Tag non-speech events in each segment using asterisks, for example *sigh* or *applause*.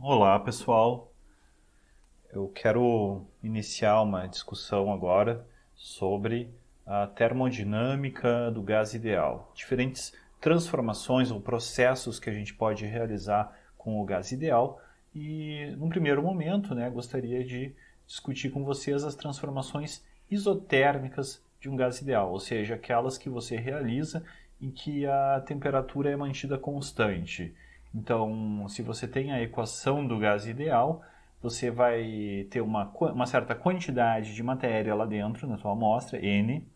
Olá, pessoal. Eu quero iniciar uma discussão agora sobre a termodinâmica do gás ideal, diferentes transformações ou processos que a gente pode realizar com o gás ideal. E, num primeiro momento, né, gostaria de discutir com vocês as transformações isotérmicas de um gás ideal, ou seja, aquelas que você realiza em que a temperatura é mantida constante. Então, se você tem a equação do gás ideal, você vai ter uma, uma certa quantidade de matéria lá dentro na sua amostra, N,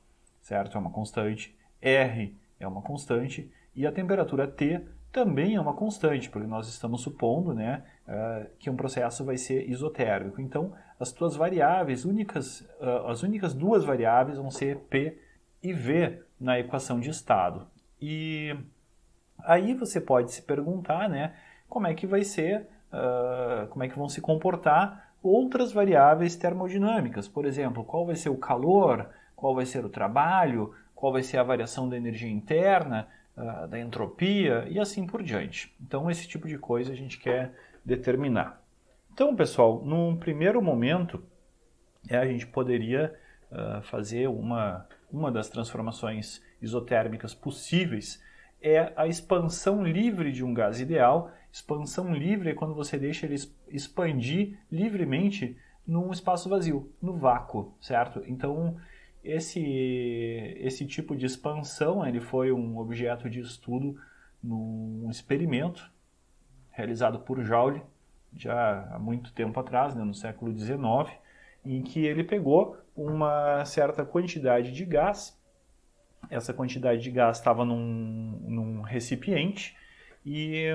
certo? É uma constante. R é uma constante. E a temperatura T também é uma constante, porque nós estamos supondo né, eh, que um processo vai ser isotérmico. Então, as suas variáveis, únicas, eh, as únicas duas variáveis vão ser P e V na equação de estado. E Aí você pode se perguntar, né, como é que vai ser, uh, como é que vão se comportar outras variáveis termodinâmicas, por exemplo, qual vai ser o calor, qual vai ser o trabalho, qual vai ser a variação da energia interna, uh, da entropia e assim por diante. Então esse tipo de coisa a gente quer determinar. Então, pessoal, num primeiro momento, é, a gente poderia uh, fazer uma, uma das transformações isotérmicas possíveis é a expansão livre de um gás ideal. Expansão livre é quando você deixa ele expandir livremente num espaço vazio, no vácuo, certo? Então, esse, esse tipo de expansão ele foi um objeto de estudo num experimento realizado por Joule já há muito tempo atrás, né, no século XIX, em que ele pegou uma certa quantidade de gás essa quantidade de gás estava num, num recipiente e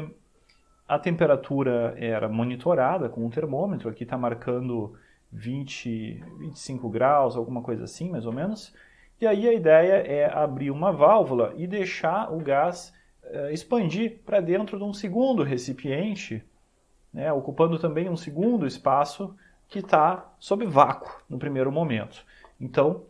a temperatura era monitorada com um termômetro, aqui está marcando 20, 25 graus, alguma coisa assim, mais ou menos. E aí a ideia é abrir uma válvula e deixar o gás eh, expandir para dentro de um segundo recipiente, né, ocupando também um segundo espaço que está sob vácuo no primeiro momento. Então,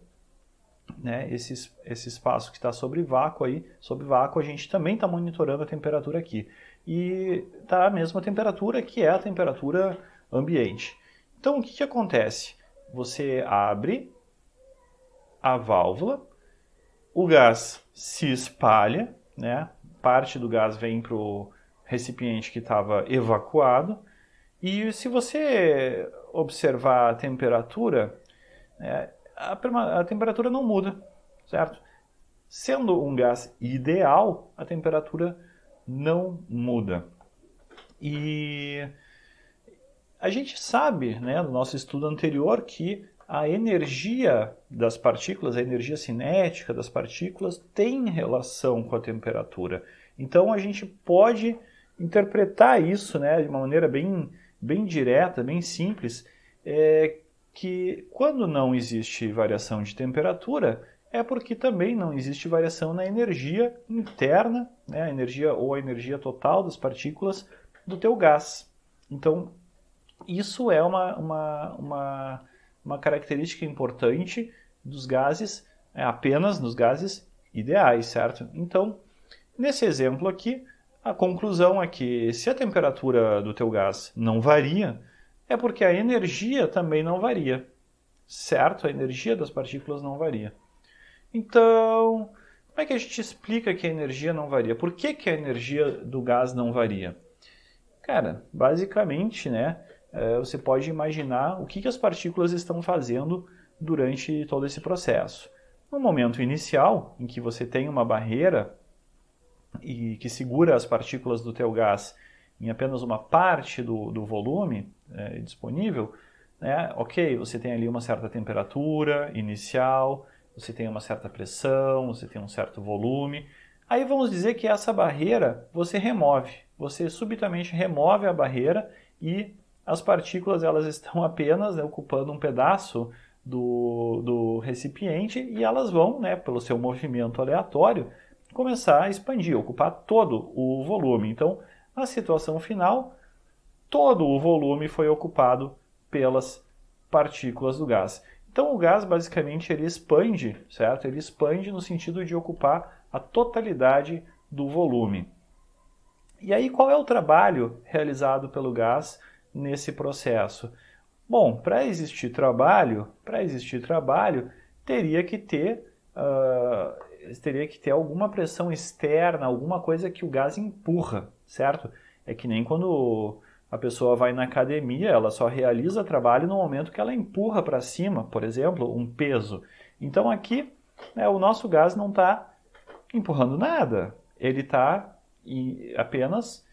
né, esse, esse espaço que está sobre vácuo aí, sobre vácuo a gente também está monitorando a temperatura aqui. E está a mesma temperatura que é a temperatura ambiente. Então o que, que acontece? Você abre a válvula, o gás se espalha, né, parte do gás vem para o recipiente que estava evacuado, e se você observar a temperatura, né, a, a temperatura não muda, certo? Sendo um gás ideal, a temperatura não muda. E a gente sabe, né, do nosso estudo anterior, que a energia das partículas, a energia cinética das partículas tem relação com a temperatura. Então a gente pode interpretar isso né, de uma maneira bem, bem direta, bem simples, é, que quando não existe variação de temperatura, é porque também não existe variação na energia interna, né, a energia ou a energia total das partículas do teu gás. Então, isso é uma, uma, uma, uma característica importante dos gases, é, apenas nos gases ideais, certo? Então, nesse exemplo aqui, a conclusão é que se a temperatura do teu gás não varia, é porque a energia também não varia, certo? A energia das partículas não varia. Então, como é que a gente explica que a energia não varia? Por que, que a energia do gás não varia? Cara, basicamente, né, é, você pode imaginar o que, que as partículas estão fazendo durante todo esse processo. No momento inicial, em que você tem uma barreira e que segura as partículas do teu gás em apenas uma parte do, do volume é, disponível, né? ok, você tem ali uma certa temperatura inicial, você tem uma certa pressão, você tem um certo volume. Aí vamos dizer que essa barreira você remove, você subitamente remove a barreira e as partículas elas *laughs* estão apenas né, ocupando um pedaço do, do recipiente e elas vão, né, pelo seu movimento aleatório, começar a expandir, ocupar todo o volume. Então, na situação final, todo o volume foi ocupado pelas partículas do gás. Então o gás basicamente ele expande, certo? Ele expande no sentido de ocupar a totalidade do volume. E aí qual é o trabalho realizado pelo gás nesse processo? Bom, para existir trabalho, para existir trabalho, teria que ter uh, teria que ter alguma pressão externa, alguma coisa que o gás empurra, certo? É que nem quando a pessoa vai na academia, ela só realiza trabalho no momento que ela empurra para cima, por exemplo, um peso. Então aqui né, o nosso gás não está empurrando nada, ele está apenas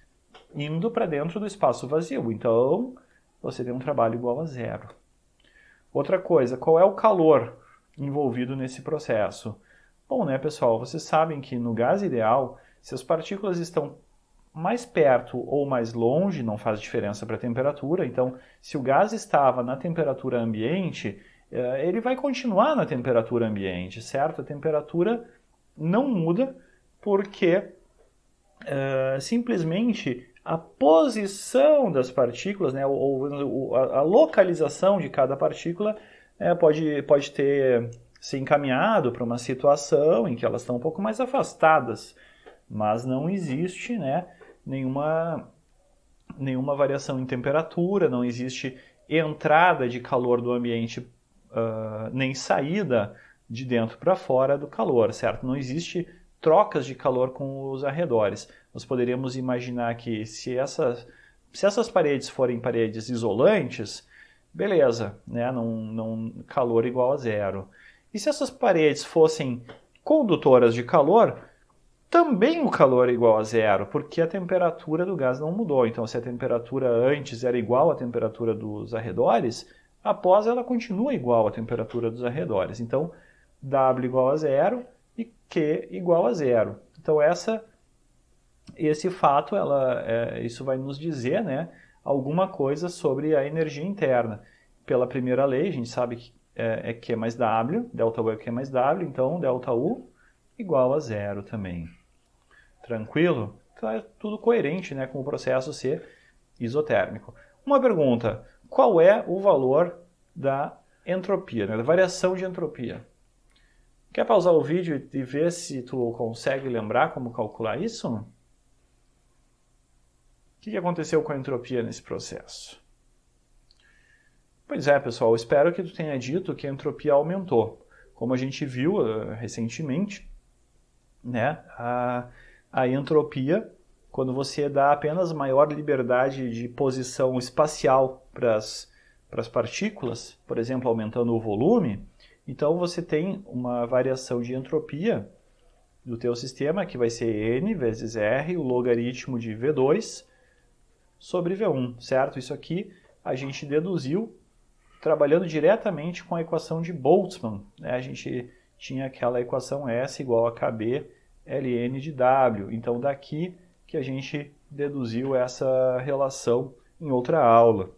indo para dentro do espaço vazio. Então você tem um trabalho igual a zero. Outra coisa, qual é o calor envolvido nesse processo? Bom, né, pessoal, vocês sabem que no gás ideal, se as partículas estão mais perto ou mais longe não faz diferença para a temperatura. Então, se o gás estava na temperatura ambiente, eh, ele vai continuar na temperatura ambiente, certo? A temperatura não muda porque uh, simplesmente a posição das partículas, né, ou, a, localização de cada partícula, eh, pode, pode ter se encaminhado para uma situação em que elas estão um pouco mais afastadas, mas não existe, né? nenhuma, nenhuma variação em temperatura, não existe entrada de calor do ambiente, uh, nem saída de dentro para fora do calor, certo? Não existe trocas de calor com os arredores. Nós poderíamos imaginar que se essas, se essas paredes forem paredes isolantes, beleza, né? não, não calor igual a zero. E se essas paredes fossem condutoras de calor, também o calor é igual a zero, porque a temperatura do gás não mudou. Então, se a temperatura antes era igual à temperatura dos arredores, após ela continua igual à temperatura dos arredores. Então, W igual a zero e Q igual a zero. Então, essa, esse fato, ela, é, isso vai nos dizer né, alguma coisa sobre a energia interna. Pela primeira lei, a gente sabe que é, é Q mais W, delta U é Q mais W, então delta U igual a zero também tranquilo, está tudo coerente né, com o processo ser isotérmico. Uma pergunta: qual é o valor da entropia, né, da variação de entropia? Quer pausar o vídeo e ver se tu consegue lembrar como calcular isso? O que aconteceu com a entropia nesse processo? Pois é, pessoal, espero que tu tenha dito que a entropia aumentou. Como a gente viu uh, recentemente, né? Uh, a entropia, quando você dá apenas maior liberdade de posição espacial para as partículas, por exemplo, aumentando o volume, então você tem uma variação de entropia do teu sistema que vai ser n vezes r, o logaritmo de v2 sobre v1, certo? Isso aqui a gente deduziu trabalhando diretamente com a equação de Boltzmann. Né? A gente tinha aquela equação S igual a KB ln de W. Então, daqui que a gente deduziu essa relação em outra aula.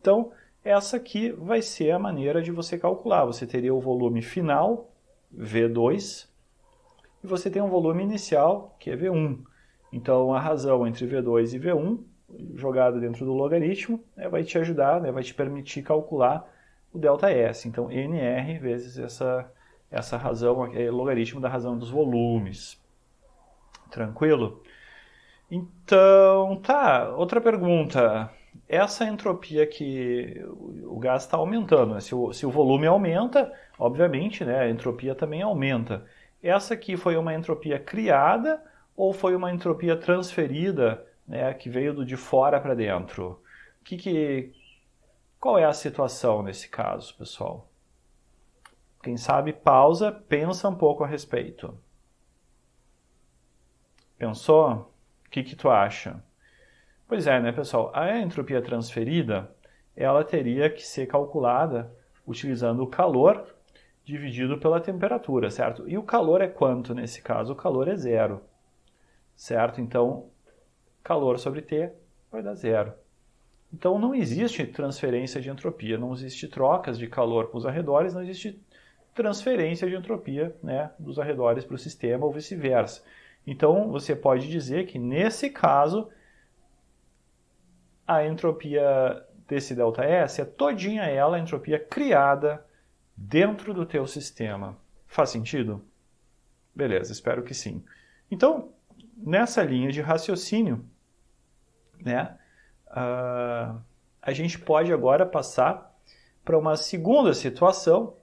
Então, essa aqui vai ser a maneira de você calcular. Você teria o volume final, V2, e você tem um volume inicial, que é V1. Então, a razão entre V2 e V1, jogada dentro do logaritmo, né, vai te ajudar, né, vai te permitir calcular o ΔS. Então, NR vezes essa essa razão é logaritmo da razão dos volumes. Tranquilo? Então, tá, outra pergunta. Essa entropia que o gás está aumentando, né? se, o, se o volume aumenta, obviamente, né, a entropia também aumenta. Essa aqui foi uma entropia criada ou foi uma entropia transferida, né, que veio do de fora para dentro? Que, que, qual é a situação nesse caso, pessoal? Quem sabe pausa, pensa um pouco a respeito. Pensou? O que, que tu acha? Pois é, né, pessoal? A entropia transferida ela teria que ser calculada utilizando o calor dividido pela temperatura, certo? E o calor é quanto nesse caso? O calor é zero, certo? Então, calor sobre T vai dar zero. Então, não existe transferência de entropia, não existe trocas de calor para os arredores, não existe transferência de entropia né, dos arredores para o sistema ou vice-versa. Então, você pode dizer que, nesse caso, a entropia desse delta S é todinha ela a entropia criada dentro do teu sistema. Faz sentido? Beleza, espero que sim. Então, nessa linha de raciocínio, né, uh, a gente pode agora passar para uma segunda situação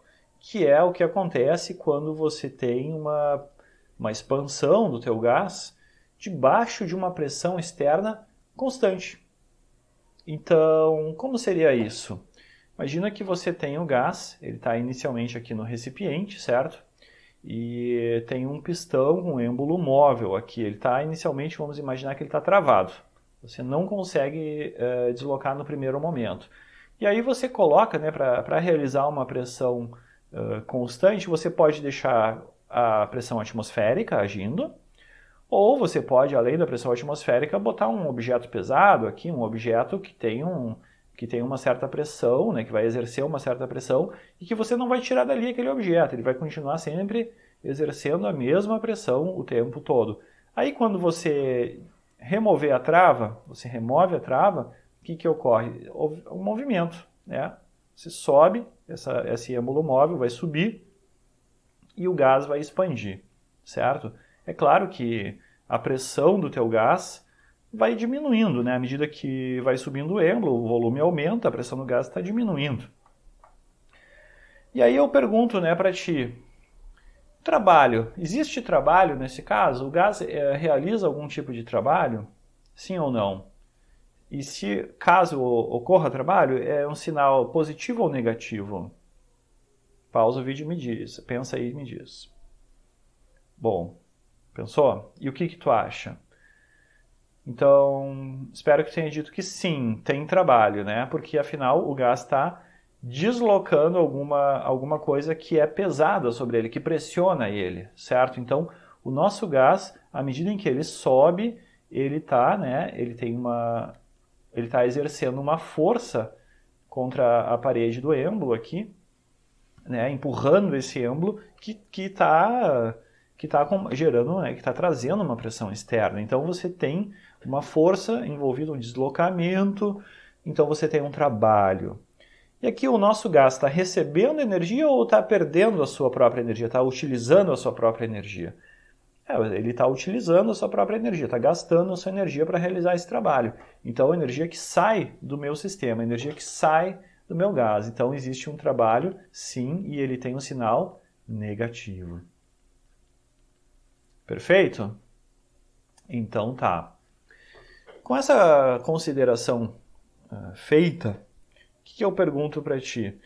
que é o que acontece quando você tem uma, uma expansão do teu gás debaixo de uma pressão externa constante. Então, como seria isso? Imagina que você tem o gás, ele está inicialmente aqui no recipiente, certo? E tem um pistão com um êmbolo móvel aqui. Ele está inicialmente, vamos imaginar que ele está travado. Você não consegue eh, deslocar no primeiro momento. E aí você coloca, né, para realizar uma pressão constante, você pode deixar a pressão atmosférica agindo, ou você pode, além da pressão atmosférica, botar um objeto pesado aqui, um objeto que tem, um, que tem uma certa pressão, né, que vai exercer uma certa pressão, e que você não vai tirar dali aquele objeto, ele vai continuar sempre exercendo a mesma pressão o tempo todo. Aí quando você remover a trava, você remove a trava, o que, que ocorre? O movimento, né? Você sobe, essa, esse êmbolo móvel vai subir e o gás vai expandir, certo? É claro que a pressão do teu gás vai diminuindo, né? À medida que vai subindo o êmbolo, o volume aumenta, a pressão do gás está diminuindo. E aí eu pergunto, né, para ti, trabalho, existe trabalho nesse caso? O gás é, realiza algum tipo de trabalho? Sim ou não? E se caso ocorra trabalho, é um sinal positivo ou negativo? Pausa o vídeo e me diz. Pensa aí e me diz. Bom, pensou? E o que, que tu acha? Então, espero que tenha dito que sim, tem trabalho, né? Porque afinal o gás está deslocando alguma, alguma coisa que é pesada sobre ele, que pressiona ele, certo? Então, o nosso gás, à medida em que ele sobe, ele tá, né? Ele tem uma ele está exercendo uma força contra a parede do êmbolo aqui, né, empurrando esse êmbolo que está que tá, tá gerando, né, que está trazendo uma pressão externa. Então você tem uma força envolvida, um deslocamento, então você tem um trabalho. E aqui o nosso gás está recebendo energia ou está perdendo a sua própria energia, está utilizando a sua própria energia? É, ele está utilizando a sua própria energia, está gastando a sua energia para realizar esse trabalho. Então, a energia que sai do meu sistema, a energia que sai do meu gás. Então, existe um trabalho, sim, e ele tem um sinal negativo. Perfeito? Então, tá. Com essa consideração uh, feita, o que, que, eu pergunto para ti?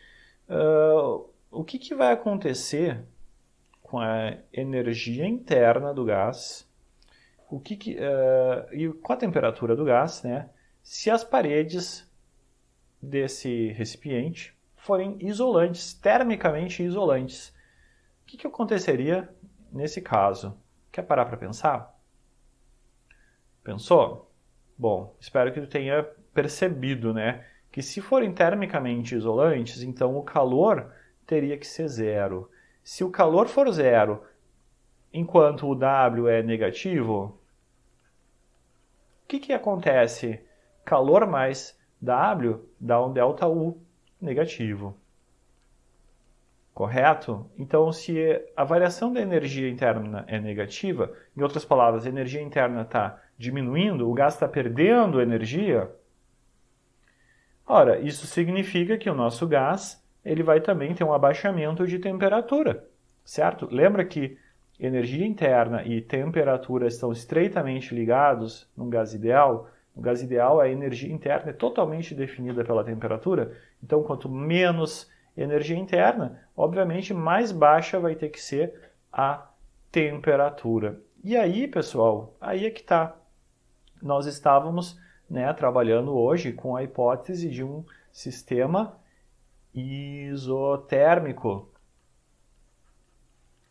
Uh, o que, que vai acontecer com a energia interna do gás, o que, que uh, e com a temperatura do gás, né? Se as paredes desse recipiente forem isolantes, termicamente isolantes, o que, que aconteceria nesse caso? Quer parar para pensar? Pensou? Bom, espero que tu tenha percebido, né? Que se forem termicamente isolantes, então o calor teria que ser zero. Se o calor for zero, enquanto o W é negativo, o que, que acontece? Calor mais W dá um delta U negativo. Correto? Então, se a variação da energia interna é negativa, em outras palavras, a energia interna está diminuindo, o gás está perdendo energia. Ora, isso significa que o nosso gás ele vai também ter um abaixamento de temperatura, certo? Lembra que energia interna e temperatura estão estreitamente ligados num gás ideal? No gás ideal, a energia interna é totalmente definida pela temperatura, então quanto menos energia interna, obviamente mais baixa vai ter que ser a temperatura. E aí, pessoal, aí é que está. Nós estávamos né, trabalhando hoje com a hipótese de um sistema isotérmico.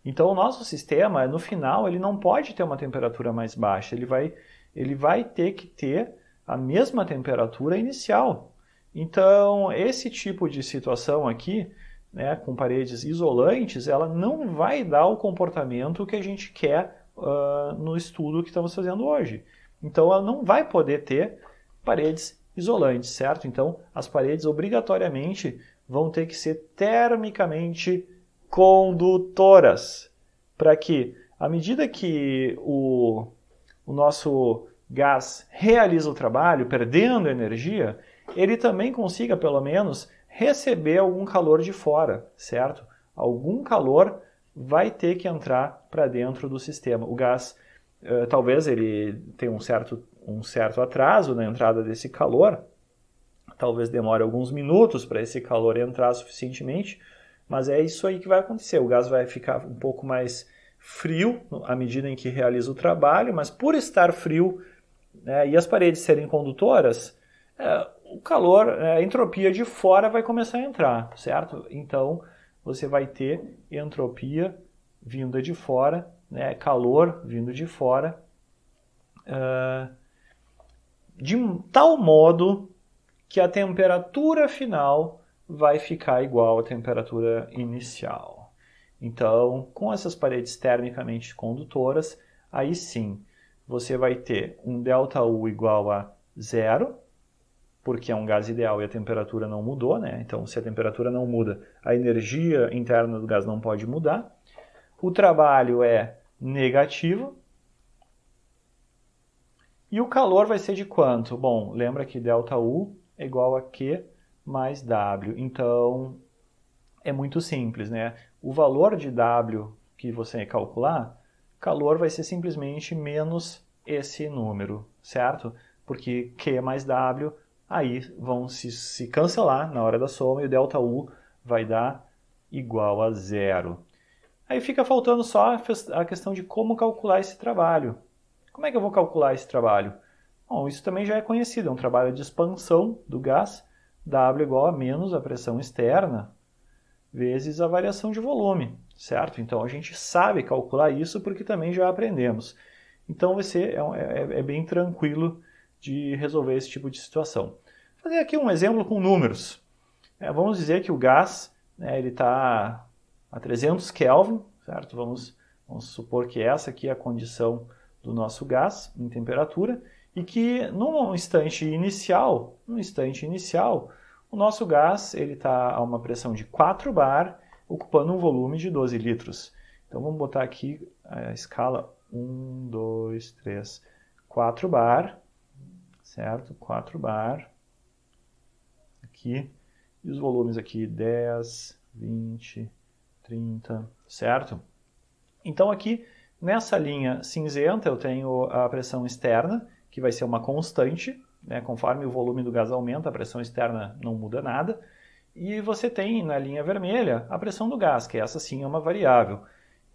Então o nosso sistema, no final, ele não pode ter uma temperatura mais baixa, ele vai, ele vai ter que ter a mesma temperatura inicial. Então, esse tipo de situação aqui, né, com paredes isolantes, ela não vai dar o comportamento que a gente quer uh, no estudo que estamos fazendo hoje. Então, ela não vai poder ter paredes isolantes, certo? Então, as paredes obrigatoriamente vão ter que ser termicamente condutoras, para que, à medida que o, o nosso gás realiza o trabalho, perdendo energia, ele também consiga, pelo menos, receber algum calor de fora, certo? Algum calor vai ter que entrar para dentro do sistema. O gás, eh, talvez ele tenha um certo, um certo atraso na entrada desse calor, talvez demore alguns minutos para esse calor entrar suficientemente, mas é isso aí que vai acontecer. O gás vai ficar um pouco mais frio à medida em que realiza o trabalho, mas por estar frio né, e as paredes serem condutoras, é, o calor, é, a entropia de fora vai começar a entrar, certo? Então você vai ter entropia vinda de fora, né, calor vindo de fora, uh, de tal modo que a temperatura final vai ficar igual à temperatura inicial. Então, com essas paredes termicamente condutoras, aí sim você vai ter um ΔU igual a zero, porque é um gás ideal e a temperatura não mudou, né? Então, se a temperatura não muda, a energia interna do gás não pode mudar. O trabalho é negativo. E o calor vai ser de quanto? Bom, lembra que ΔU é igual a Q mais W. Então, é muito simples, né? O valor de W que você calcular, calor vai ser simplesmente menos esse número, certo? Porque Q mais W aí vão se, se cancelar na hora da soma e o delta U vai dar igual a zero. Aí fica faltando só a questão de como calcular esse trabalho. Como é que eu vou calcular esse trabalho? Bom, isso também já é conhecido, é um trabalho de expansão do gás, W igual a menos a pressão externa, vezes a variação de volume, certo? Então a gente sabe calcular isso porque também já aprendemos. Então vai ser, é, é, é, é bem tranquilo de resolver esse tipo de situação. Vou fazer aqui um exemplo com números. É, vamos dizer que o gás né, ele está a 300 Kelvin, certo? Vamos, vamos supor que essa aqui é a condição do nosso gás em temperatura e que num instante inicial, no instante inicial, o nosso gás ele está a uma pressão de 4 bar, ocupando um volume de 12 litros. Então vamos botar aqui a escala 1, 2, 3, 4 bar, certo? 4 bar, aqui, e os volumes aqui 10, 20, 30, certo? Então aqui, nessa linha cinzenta, eu tenho a pressão externa, que vai ser uma constante, né? conforme o volume do gás aumenta, a pressão externa não muda nada. E você tem na linha vermelha a pressão do gás, que essa sim é uma variável.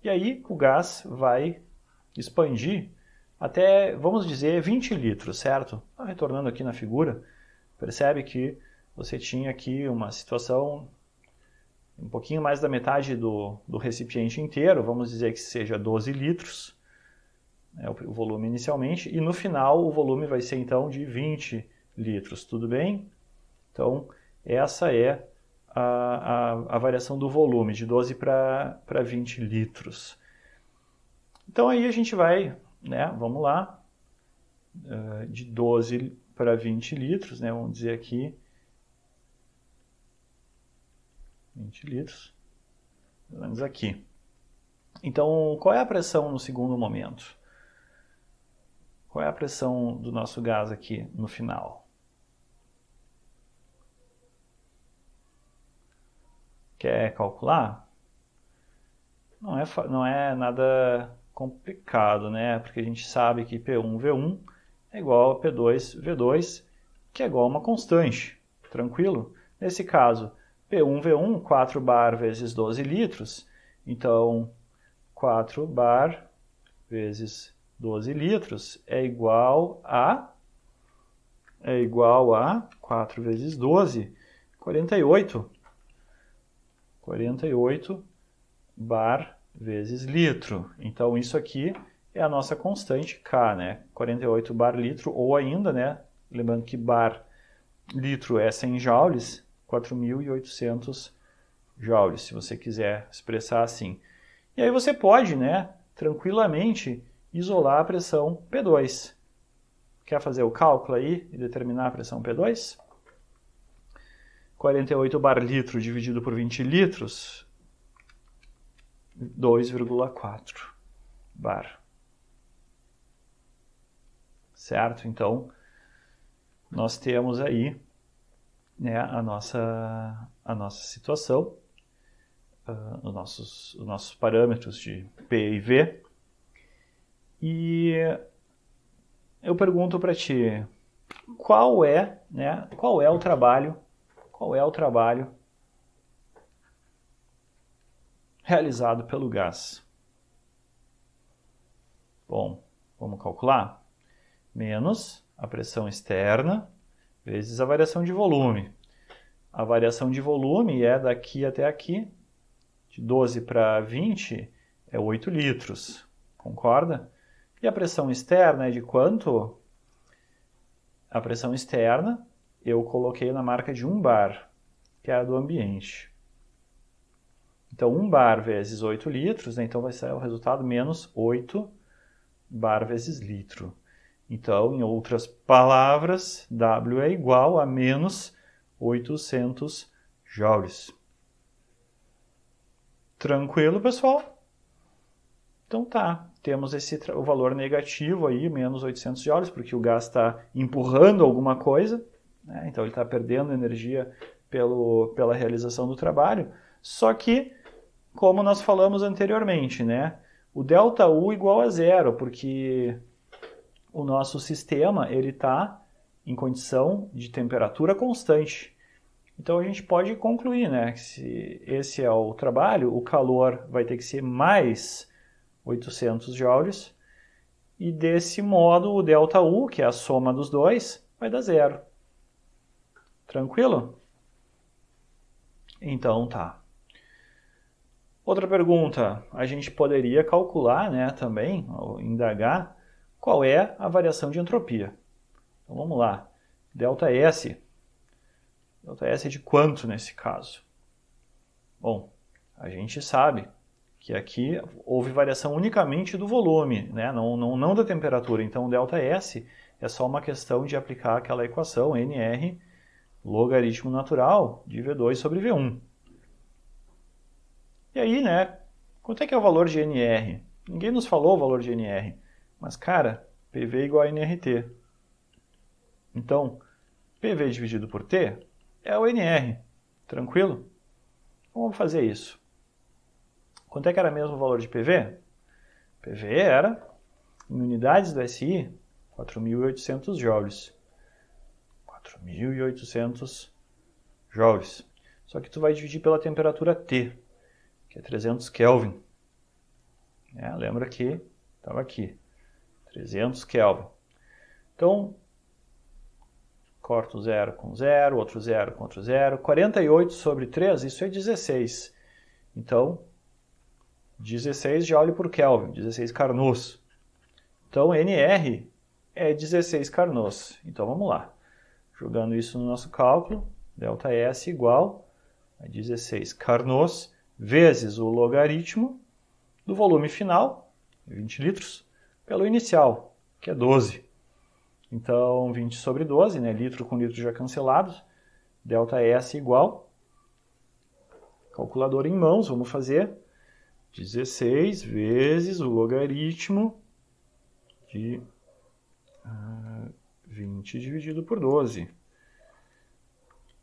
E aí o gás vai expandir até, vamos dizer, 20 litros, certo? Tá retornando aqui na figura, percebe que você tinha aqui uma situação um pouquinho mais da metade do, do recipiente inteiro, vamos dizer que seja 12 litros, é o volume inicialmente, e no final o volume vai ser então de 20 litros, tudo bem? Então, essa é a, a, a variação do volume, de 12 para 20 litros. Então, aí a gente vai, né, vamos lá, eh, de 12 para 20 litros, né, vamos dizer aqui, 20 litros, pelo menos aqui. Então, qual é a pressão no segundo momento? Qual é a pressão do nosso gás aqui no final? Quer calcular? Não é, não é nada complicado, né? Porque a gente sabe que P1, V1 é igual a P2, V2, que é igual a uma constante, tranquilo? Nesse caso, P1, V1, 4 bar vezes 12 litros, então 4 bar vezes 12 litros é igual a é igual a 4 vezes 12, 48. 48 bar vezes litro. Então isso aqui é a nossa constante K, né? 48 bar litro ou ainda, né, lembrando que bar litro é 100 joules, 4.800 joules, se você quiser expressar assim. E aí você pode, né, tranquilamente isolar a pressão P2. Quer fazer o cálculo aí e determinar a pressão P2? 48 bar litro dividido por 20 litros, 2,4 bar. Certo? Então, nós temos aí né, a, nossa, a nossa situação, uh, os, nossos, os nossos parâmetros de P e V, e eu pergunto para ti, qual é, né? Qual é o trabalho? Qual é o trabalho realizado pelo gás? Bom, vamos calcular. Menos a pressão externa vezes a variação de volume. A variação de volume é daqui até aqui, de 12 para 20 é 8 litros, concorda? E a pressão externa é de quanto? A pressão externa eu coloquei na marca de 1 bar, que é a do ambiente. Então, 1 bar vezes 8 litros, né? então vai ser o resultado menos 8 bar vezes litro. Então, em outras palavras, W é igual a menos 800 joules. Tranquilo, pessoal? Então tá, temos esse o valor negativo aí, menos 800 joules, porque o gás está empurrando alguma coisa, né? então ele está perdendo energia pelo, pela realização do trabalho. Só que, como nós falamos anteriormente, né? o delta U igual a zero, porque o nosso sistema ele está em condição de temperatura constante. Então a gente pode concluir né, que se esse é o trabalho, o calor vai ter que ser mais 800 joules. E desse modo, o delta U, que é a soma dos dois, vai dar zero. Tranquilo? Então tá. Outra pergunta, a gente poderia calcular né, também, ou indagar, qual é a variação de entropia. Então vamos lá, delta S. Delta S é de quanto nesse caso? Bom, a gente sabe que aqui houve variação unicamente do volume, né? não, não, não da temperatura. Então, o delta S é só uma questão de aplicar aquela equação NR logaritmo natural de V2 sobre V1. E aí, né, quanto é que é o valor de NR? Ninguém nos falou o valor de NR, mas, cara, PV é igual a NRT. Então, PV dividido por T é o NR, tranquilo? Então, vamos fazer isso. Quanto é que era mesmo o valor de PV? PV era, em unidades do SI, 4.800 joules. 4.800 joules. Só que tu vai dividir pela temperatura T, que é 300 Kelvin. É, lembra que estava aqui, 300 Kelvin. Então, corto o zero com zero, outro zero com outro zero. 48 sobre 3, isso é 16. Então, 16 joule por Kelvin, 16 Carnot. Então, NR é 16 Carnot. Então, vamos lá. Jogando isso no nosso cálculo, delta S igual a 16 Carnot vezes o logaritmo do volume final, 20 litros, pelo inicial, que é 12. Então, 20 sobre 12, né? litro com litro já cancelados, delta S igual, calculador em mãos, vamos fazer 16 vezes o logaritmo de 20 ah, dividido por 12.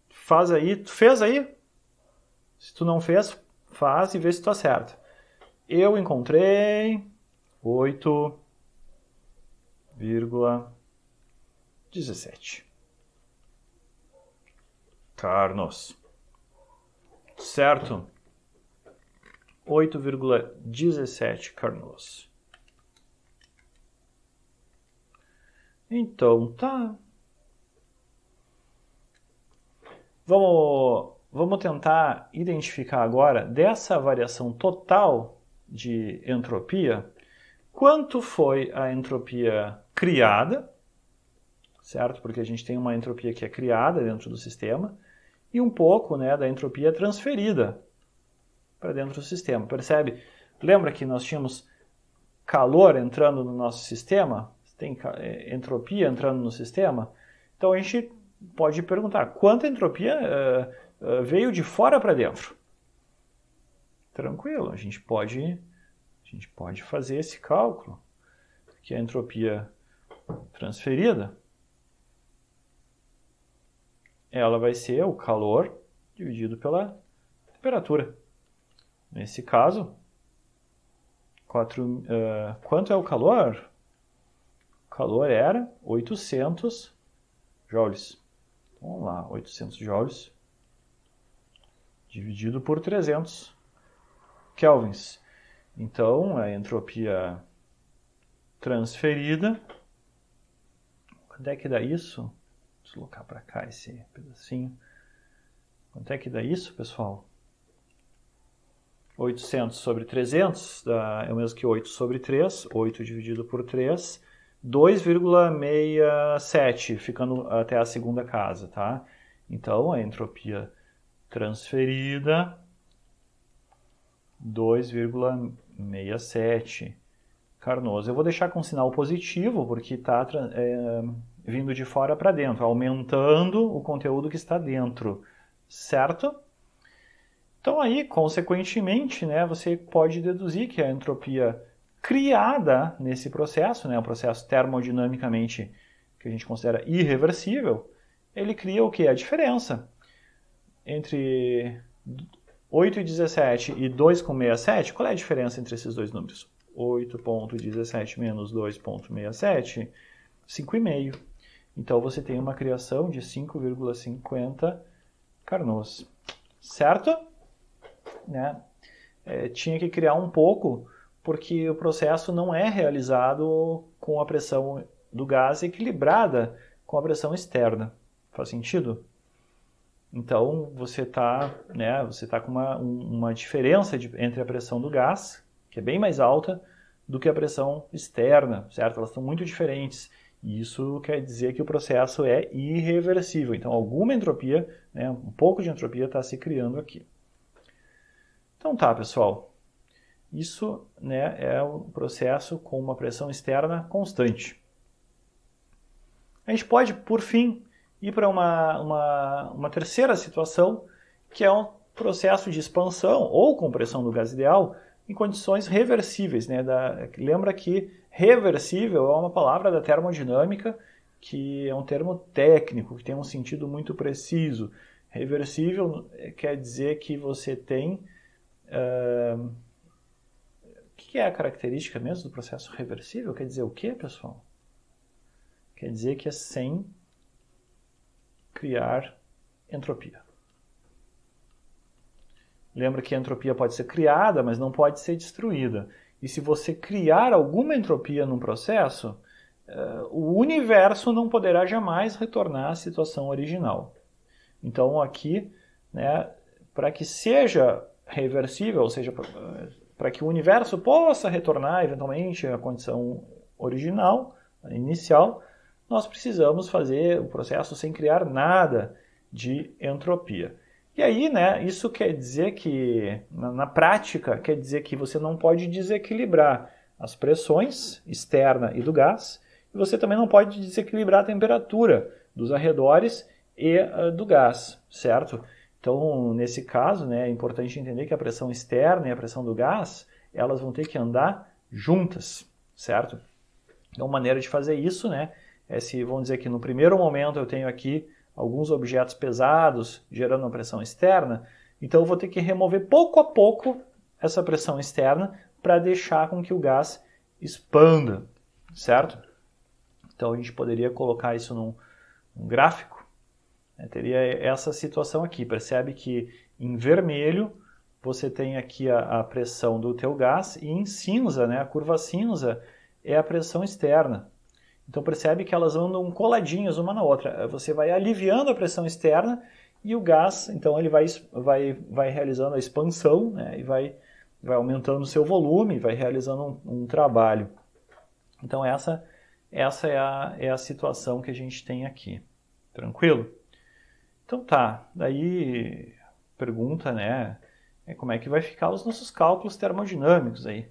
Faz aí, tu fez aí? Se tu não fez, faz e vê se tu acerta. Eu encontrei 8,17. Carnos. Certo? 8,17 carnos Então, tá. Vamos, vamos tentar identificar agora dessa variação total de entropia, quanto foi a entropia criada, certo? Porque a gente tem uma entropia que é criada dentro do sistema, e um pouco né, da entropia transferida para dentro do sistema. Percebe? Lembra que nós tínhamos calor entrando no nosso sistema? Tem é, entropia entrando no sistema? Então a gente pode perguntar quanta entropia uh, uh, veio de fora para dentro. Tranquilo, a gente pode a gente pode fazer esse cálculo que é a entropia transferida ela vai ser o calor dividido pela temperatura. Nesse caso, uh, quanto é o calor? O calor era 800 joules. Então, vamos lá, 800 joules dividido por 300 kelvins. Então, a entropia transferida. Quanto é que dá isso? Vou deslocar para cá esse pedacinho. Quanto é que dá isso, pessoal? 800 sobre 300 é o mesmo que 8 sobre 3, 8 dividido por 3, 2,67, ficando até a segunda casa, tá? Então, a entropia transferida, 2,67 Carnoso. Eu vou deixar com sinal positivo, porque está é, vindo de fora para dentro, aumentando o conteúdo que está dentro, certo? Então aí, consequentemente, né, você pode deduzir que a entropia criada nesse processo, né, um processo termodinamicamente que a gente considera irreversível, ele cria o que? A diferença entre 8,17 e 2,67. Qual é a diferença entre esses dois números? 8,17 menos 2,67, 5,5. Então você tem uma criação de 5,50 Carnos. Certo? né? É, tinha que criar um pouco, porque o processo não é realizado com a pressão do gás equilibrada com a pressão externa. Faz sentido? Então você está né, você tá com uma, uma diferença de, entre a pressão do gás, que é bem mais alta, do que a pressão externa, certo? Elas são muito diferentes. E isso quer dizer que o processo é irreversível. Então alguma entropia, né, um pouco de entropia está se criando aqui. Então tá, pessoal. Isso né, é um processo com uma pressão externa constante. A gente pode, por fim, ir para uma, uma, uma terceira situação, que é um processo de expansão ou compressão do gás ideal em condições reversíveis. Né? Da, lembra que reversível é uma palavra da termodinâmica, que é um termo técnico, que tem um sentido muito preciso. Reversível eh, quer dizer que você tem o uh, que é a característica mesmo do processo reversível? Quer dizer o que, pessoal? Quer dizer que é sem criar entropia. Lembra que a entropia pode ser criada, mas não pode ser destruída. E se você criar alguma entropia num processo, uh, o universo não poderá jamais retornar à situação original. Então, aqui, né, para que seja reversível, ou seja, eh, para que o universo possa retornar eventualmente à condição original, inicial, nós precisamos fazer o processo sem criar nada de entropia. E aí, né, isso quer dizer que, na, na, prática, quer dizer que você não pode desequilibrar as pressões externa e do gás, e você também não pode desequilibrar a temperatura dos arredores e uh, do gás, certo? Então, nesse caso, né, é importante entender que a pressão externa e a pressão do gás, elas vão ter que andar juntas, certo? Então, maneira de fazer isso, né, é se, vamos dizer que no primeiro momento eu tenho aqui alguns objetos pesados gerando uma pressão externa, então eu vou ter que remover pouco a pouco essa pressão externa para deixar com que o gás expanda, certo? Então, a gente poderia colocar isso num, num gráfico, né? teria essa situação aqui. Percebe que em vermelho você tem aqui a, a, pressão do teu gás e em cinza, né, a curva cinza é a pressão externa. Então percebe que elas andam coladinhas uma na outra. Você vai aliviando a pressão externa e o gás, então ele vai, vai, vai realizando a expansão né, e vai, vai aumentando o seu volume, vai realizando um, um trabalho. Então essa, essa é, a, é a situação que a gente tem aqui. Tranquilo? Então tá, daí pergunta, né, é como é que vai ficar os nossos cálculos termodinâmicos aí.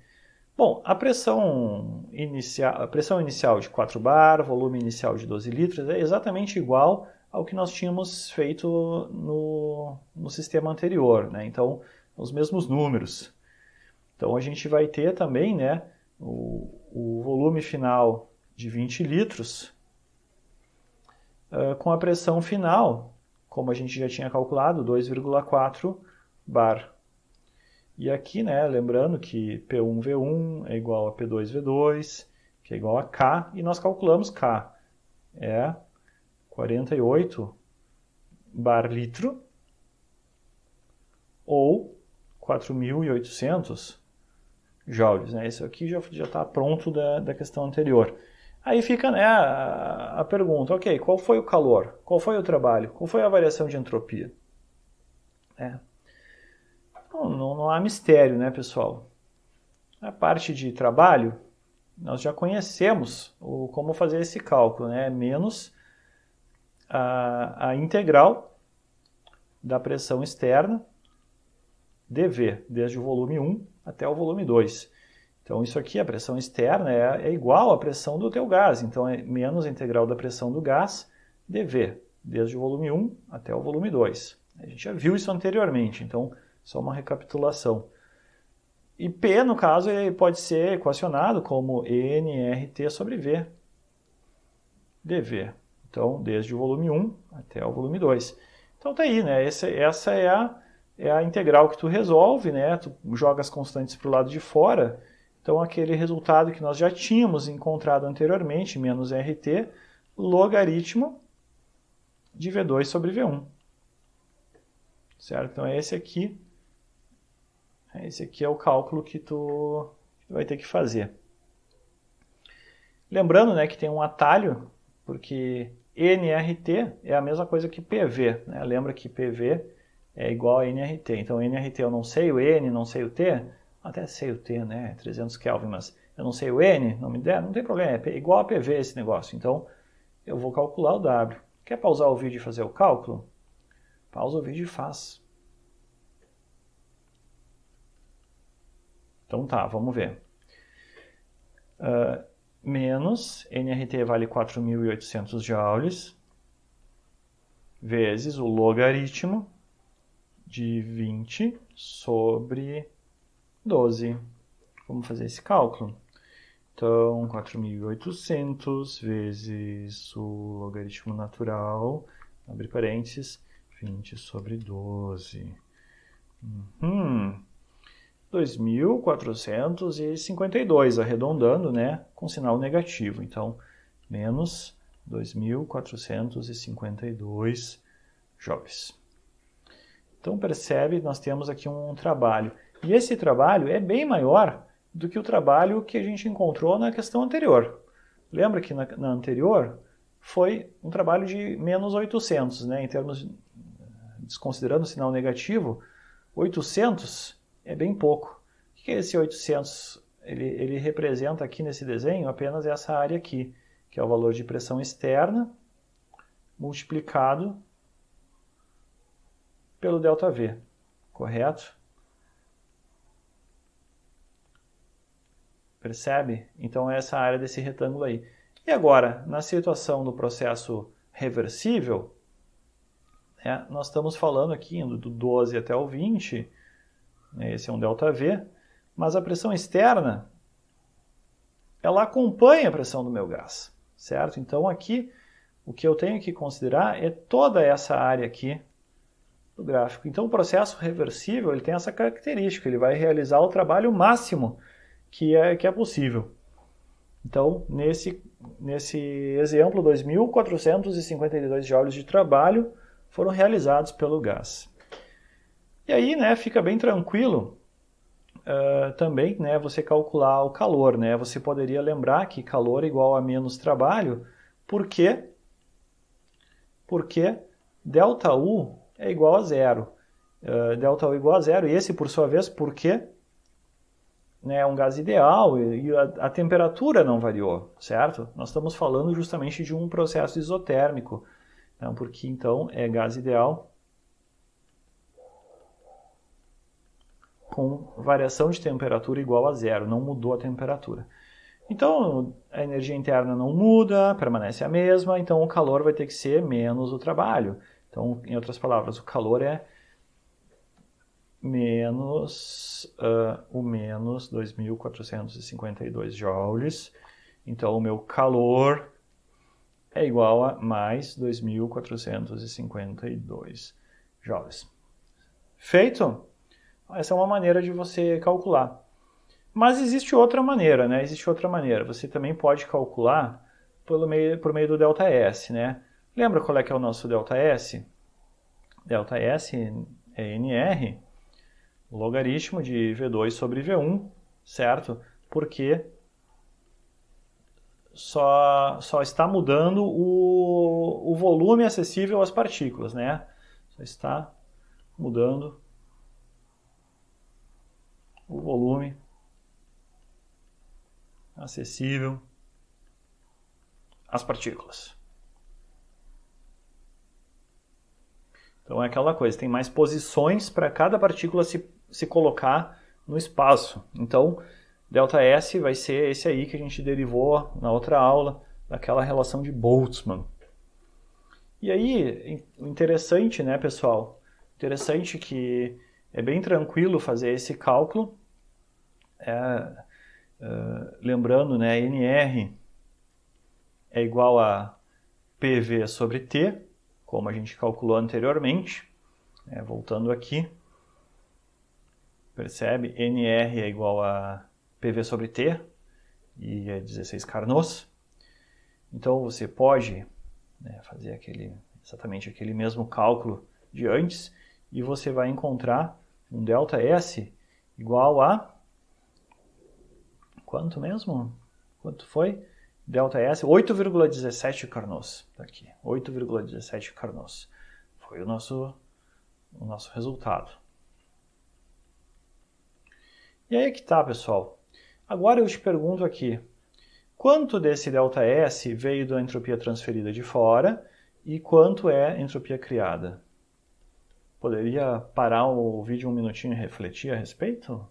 Bom, a pressão inicial, a pressão inicial de 4 bar, volume inicial de 12 litros é exatamente igual ao que nós tínhamos feito no, no sistema anterior, né? Então, os mesmos números. Então, a gente vai ter também, né, o, o volume final de 20 litros uh, com a pressão final como a gente já tinha calculado, 2,4 bar. E aqui, né, lembrando que P1V1 é igual a P2V2, que é igual a K, e nós calculamos K. É 48 bar litro ou 4.800 joules. Né? Esse aqui já está pronto da, da questão anterior. Aí fica né, a, a pergunta, ok, qual foi o calor? Qual foi o trabalho? Qual foi a variação de entropia? É. não, não há mistério, né, pessoal? A parte de trabalho, nós já conhecemos o, como fazer esse cálculo, né? Menos a, a integral da pressão externa dV, desde o volume 1 até o volume 2. Então isso aqui, a pressão externa é, é igual à pressão do teu gás, então é menos a integral da pressão do gás dV, desde o volume 1 até o volume 2. A gente já viu isso anteriormente, então só uma recapitulação. E P, no caso, ele pode ser equacionado como nRT sobre V, dV. Então, desde o volume 1 até o volume 2. Então tá aí, né? Esse, essa é a, é a integral que tu resolve, né? Tu joga as constantes para o lado de fora então, aquele resultado que nós já tínhamos encontrado anteriormente, menos RT, logaritmo de V2 sobre V1. Certo? Então, esse aqui, esse aqui é o cálculo que tu vai ter que fazer. Lembrando né, que tem um atalho, porque NRT é a mesma coisa que PV. Né? Lembra que PV é igual a NRT. Então, NRT eu não sei o N, não sei o T, até sei o T, né, 300 Kelvin, mas eu não sei o N, não me der, não tem problema, é igual a PV esse negócio. Então, eu vou calcular o W. Quer pausar o vídeo e fazer o cálculo? Pausa o vídeo e faz. Então tá, vamos ver. Uh, menos NRT vale 4.800 joules, vezes o logaritmo de 20 sobre 12. Vamos fazer esse cálculo. Então, 4.800 vezes o logaritmo natural, abre parênteses, 20 sobre 12. Uhum. 2.452, arredondando, né, com sinal negativo. Então, menos 2.452 joules. Então, percebe, nós temos aqui um trabalho e esse trabalho é bem maior do que o trabalho que a gente encontrou na questão anterior. Lembra que na, na anterior foi um trabalho de menos 800, né? Em termos, de, desconsiderando o sinal negativo, 800 é bem pouco. O que é esse 800? Ele, ele representa aqui nesse desenho apenas essa área aqui, que é o valor de pressão externa multiplicado pelo ΔV, correto? Percebe? Então é essa área desse retângulo aí. E agora, na situação do processo reversível, né, nós estamos falando aqui, indo do 12 até o 20, né, esse é um ΔV, mas a pressão externa, ela acompanha a pressão do meu gás, certo? Então aqui, o que eu tenho que considerar é toda essa área aqui do gráfico. Então o processo reversível, ele tem essa característica, ele vai realizar o trabalho máximo que é, que é possível. Então, nesse, nesse exemplo, 2.452 joules de trabalho foram realizados pelo gás. E aí, né, fica bem tranquilo uh, também, né, você calcular o calor, né, você poderia lembrar que calor é igual a menos trabalho, porque, porque delta U é igual a zero. Uh, delta U é igual a zero, e esse, por sua vez, por quê? né, é um gás ideal e a, a, temperatura não variou, certo? Nós estamos falando justamente de um processo isotérmico, né, porque então é gás ideal com variação de temperatura igual a zero, não mudou a temperatura. Então a energia interna não muda, permanece a mesma, então o calor vai ter que ser menos o trabalho. Então, em outras palavras, o calor é menos uh, o menos 2.452 joules. Então, o meu calor é igual a mais 2.452 joules. Feito? Essa é uma maneira de você calcular. Mas existe outra maneira, né? Existe outra maneira. Você também pode calcular pelo meio, por meio do delta S, né? Lembra qual é que é o nosso delta S? Delta S é NR logaritmo de V2 sobre V1, certo? Porque só, só está mudando o, o volume acessível às partículas, né? Só está mudando o volume acessível às partículas. Então é aquela coisa, tem mais posições para cada partícula se se colocar no espaço. Então, delta S vai ser esse aí que a gente derivou na outra aula, daquela relação de Boltzmann. E aí, interessante, né, pessoal? Interessante que é bem tranquilo fazer esse cálculo. É, é lembrando, né, NR é igual a PV sobre T, como a gente calculou anteriormente. É, voltando aqui, percebe? NR é igual a PV sobre T, e é 16 Carnots. Então você pode né, fazer aquele, exatamente aquele mesmo cálculo de antes e você vai encontrar um delta S igual a quanto mesmo? Quanto foi? Delta S 8,17 Carnots. Está aqui, 8,17 Carnots. Foi o nosso o nosso resultado. E aí é que tá, pessoal. Agora eu te pergunto aqui, quanto desse delta S veio da entropia transferida de fora e quanto é entropia criada? Poderia parar o vídeo um minutinho e refletir a respeito?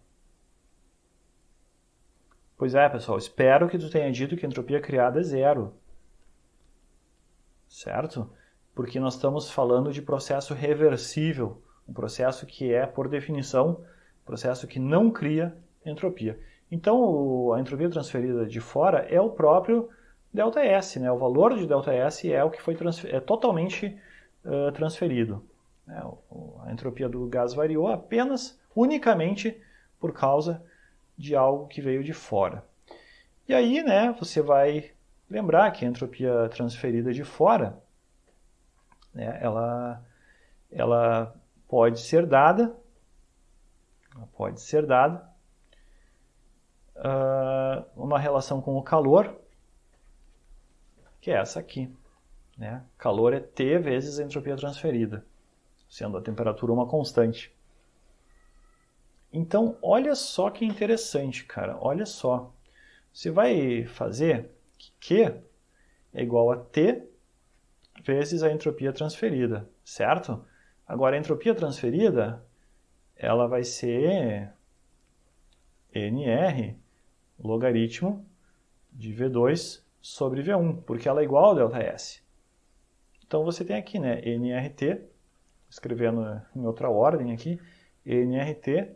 Pois é, pessoal, espero que tu tenha dito que entropia criada é zero. Certo? Porque nós estamos falando de processo reversível, um processo que é, por definição, processo que não cria entropia. Então, a entropia transferida de fora é o próprio delta S, né? O valor de delta S é o que foi é totalmente uh, transferido. Né? A entropia do gás variou apenas, unicamente por causa de algo que veio de fora. E aí, né? Você vai lembrar que a entropia transferida de fora, né? Ela, ela pode ser dada pode ser dada. Uh, uma relação com o calor, que é essa aqui. Né? Calor é T vezes a entropia transferida, sendo a temperatura uma constante. Então, olha só que interessante, cara. Olha só. Você vai fazer que Q é igual a T vezes a entropia transferida, certo? Agora, a entropia transferida ela vai ser nr logaritmo de V2 sobre V1, porque ela é igual ao ΔS. Então você tem aqui, né, nrt, escrevendo em outra ordem aqui, nrt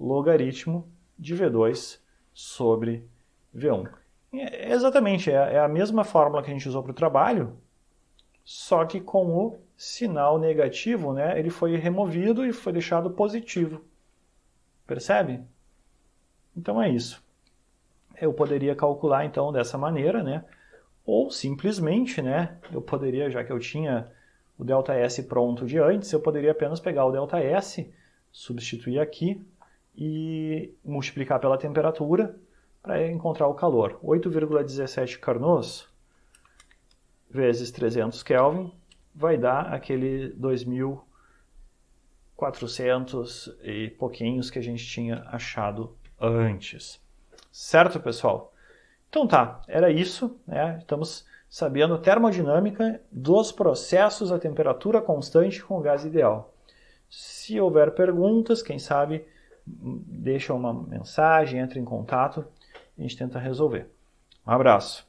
logaritmo de V2 sobre V1. É exatamente, é, é a mesma fórmula que a gente usou para o trabalho, só que com o sinal negativo, né, ele foi removido e foi deixado positivo. Percebe? Então é isso. Eu poderia calcular então dessa maneira, né? Ou simplesmente, né, eu poderia, já que eu tinha o delta S pronto de antes, eu poderia apenas pegar o delta S, substituir aqui e multiplicar pela temperatura para encontrar o calor. 8,17 Carnots vezes 300 Kelvin vai dar aquele 2.400 e pouquinhos que a gente tinha achado antes. Certo, pessoal? Então tá, era isso. Né? Estamos sabendo a termodinâmica dos processos a temperatura constante com o gás ideal. Se houver perguntas, quem sabe deixa uma mensagem, entre em contato, a gente tenta resolver. Um abraço.